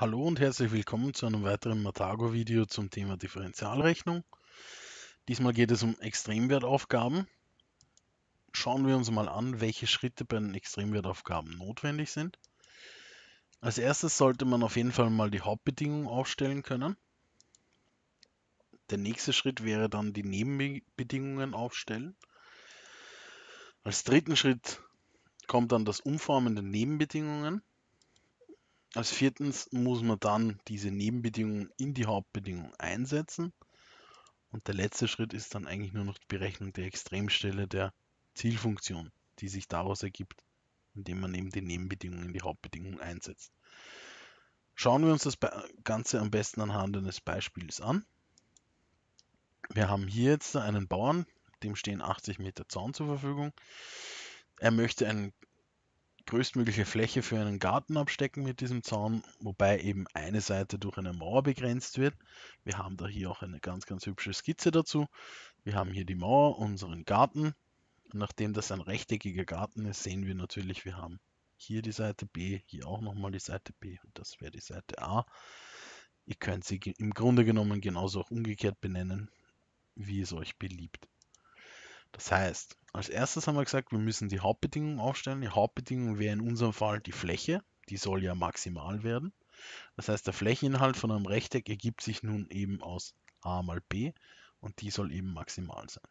Hallo und herzlich willkommen zu einem weiteren Matago-Video zum Thema Differentialrechnung. Diesmal geht es um Extremwertaufgaben. Schauen wir uns mal an, welche Schritte bei den Extremwertaufgaben notwendig sind. Als erstes sollte man auf jeden Fall mal die Hauptbedingungen aufstellen können. Der nächste Schritt wäre dann die Nebenbedingungen aufstellen. Als dritten Schritt kommt dann das Umformen der Nebenbedingungen als viertens muss man dann diese Nebenbedingungen in die Hauptbedingung einsetzen. Und der letzte Schritt ist dann eigentlich nur noch die Berechnung der Extremstelle der Zielfunktion, die sich daraus ergibt, indem man eben die Nebenbedingungen in die Hauptbedingung einsetzt. Schauen wir uns das Ganze am besten anhand eines Beispiels an. Wir haben hier jetzt einen Bauern, dem stehen 80 Meter Zaun zur Verfügung. Er möchte einen größtmögliche Fläche für einen Garten abstecken mit diesem Zaun, wobei eben eine Seite durch eine Mauer begrenzt wird. Wir haben da hier auch eine ganz, ganz hübsche Skizze dazu. Wir haben hier die Mauer, unseren Garten. nachdem das ein rechteckiger Garten ist, sehen wir natürlich, wir haben hier die Seite B, hier auch nochmal die Seite B und das wäre die Seite A. Ihr könnt sie im Grunde genommen genauso auch umgekehrt benennen, wie es euch beliebt. Das heißt, als erstes haben wir gesagt, wir müssen die Hauptbedingungen aufstellen. Die Hauptbedingung wäre in unserem Fall die Fläche. Die soll ja maximal werden. Das heißt, der Flächeninhalt von einem Rechteck ergibt sich nun eben aus a mal b und die soll eben maximal sein.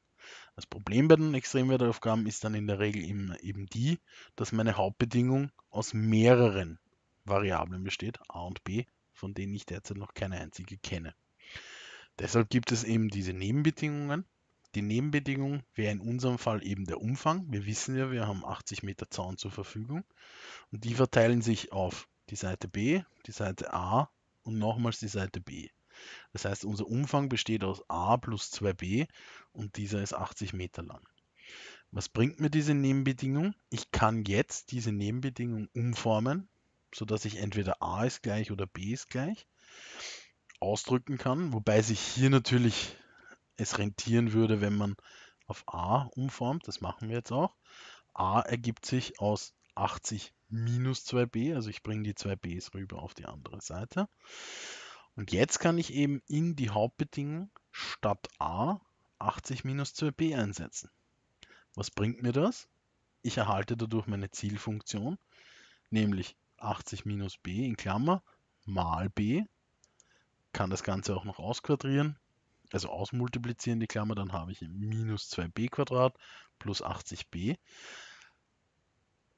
Das Problem bei den Extremwertaufgaben ist dann in der Regel eben, eben die, dass meine Hauptbedingung aus mehreren Variablen besteht, a und b, von denen ich derzeit noch keine einzige kenne. Deshalb gibt es eben diese Nebenbedingungen, die Nebenbedingung wäre in unserem Fall eben der Umfang. Wir wissen ja, wir haben 80 Meter Zaun zur Verfügung und die verteilen sich auf die Seite B, die Seite A und nochmals die Seite B. Das heißt, unser Umfang besteht aus A plus 2B und dieser ist 80 Meter lang. Was bringt mir diese Nebenbedingung? Ich kann jetzt diese Nebenbedingung umformen, sodass ich entweder A ist gleich oder B ist gleich ausdrücken kann, wobei sich hier natürlich es rentieren würde, wenn man auf a umformt. Das machen wir jetzt auch. a ergibt sich aus 80 minus 2b, also ich bringe die 2bs rüber auf die andere Seite. Und jetzt kann ich eben in die Hauptbedingung statt a 80 minus 2b einsetzen. Was bringt mir das? Ich erhalte dadurch meine Zielfunktion, nämlich 80 minus b in Klammer mal b. Kann das Ganze auch noch ausquadrieren, also ausmultiplizieren die Klammer, dann habe ich minus 2b Quadrat plus 80b.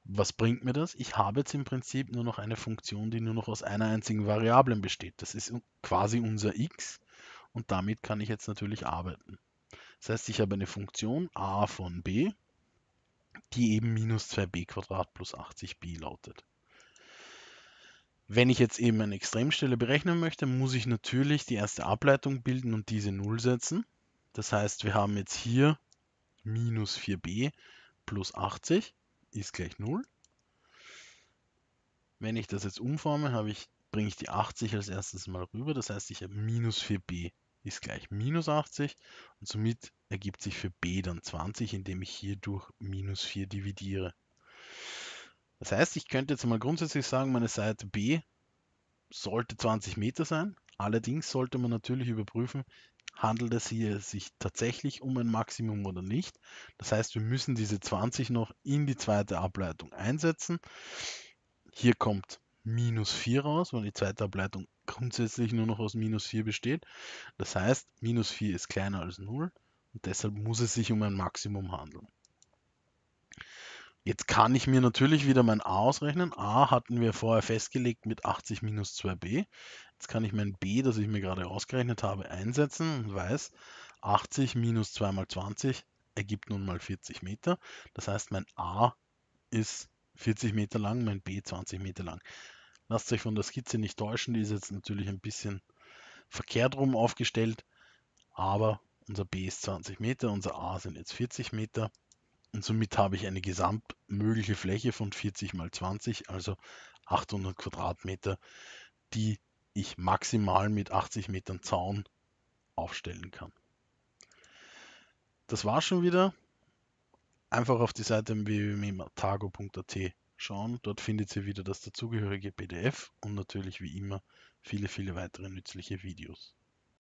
Was bringt mir das? Ich habe jetzt im Prinzip nur noch eine Funktion, die nur noch aus einer einzigen Variablen besteht. Das ist quasi unser x und damit kann ich jetzt natürlich arbeiten. Das heißt, ich habe eine Funktion a von b, die eben minus 2b Quadrat plus 80b lautet. Wenn ich jetzt eben eine Extremstelle berechnen möchte, muss ich natürlich die erste Ableitung bilden und diese 0 setzen. Das heißt, wir haben jetzt hier minus 4b plus 80 ist gleich 0. Wenn ich das jetzt umforme, ich, bringe ich die 80 als erstes mal rüber. Das heißt, ich habe minus 4b ist gleich minus 80 und somit ergibt sich für b dann 20, indem ich hier durch minus 4 dividiere. Das heißt, ich könnte jetzt mal grundsätzlich sagen, meine Seite B sollte 20 Meter sein. Allerdings sollte man natürlich überprüfen, handelt es hier sich tatsächlich um ein Maximum oder nicht. Das heißt, wir müssen diese 20 noch in die zweite Ableitung einsetzen. Hier kommt minus 4 raus, weil die zweite Ableitung grundsätzlich nur noch aus minus 4 besteht. Das heißt, minus 4 ist kleiner als 0 und deshalb muss es sich um ein Maximum handeln. Jetzt kann ich mir natürlich wieder mein a ausrechnen. a hatten wir vorher festgelegt mit 80 minus 2b. Jetzt kann ich mein b, das ich mir gerade ausgerechnet habe, einsetzen und weiß, 80 minus 2 mal 20 ergibt nun mal 40 Meter. Das heißt, mein a ist 40 Meter lang, mein b 20 Meter lang. Lasst euch von der Skizze nicht täuschen, die ist jetzt natürlich ein bisschen verkehrt rum aufgestellt, aber unser b ist 20 Meter, unser a sind jetzt 40 Meter. Und somit habe ich eine gesamtmögliche Fläche von 40 mal 20, also 800 Quadratmeter, die ich maximal mit 80 Metern Zaun aufstellen kann. Das war schon wieder. Einfach auf die Seite www.tago.at schauen. Dort findet ihr wieder das dazugehörige PDF und natürlich wie immer viele, viele weitere nützliche Videos.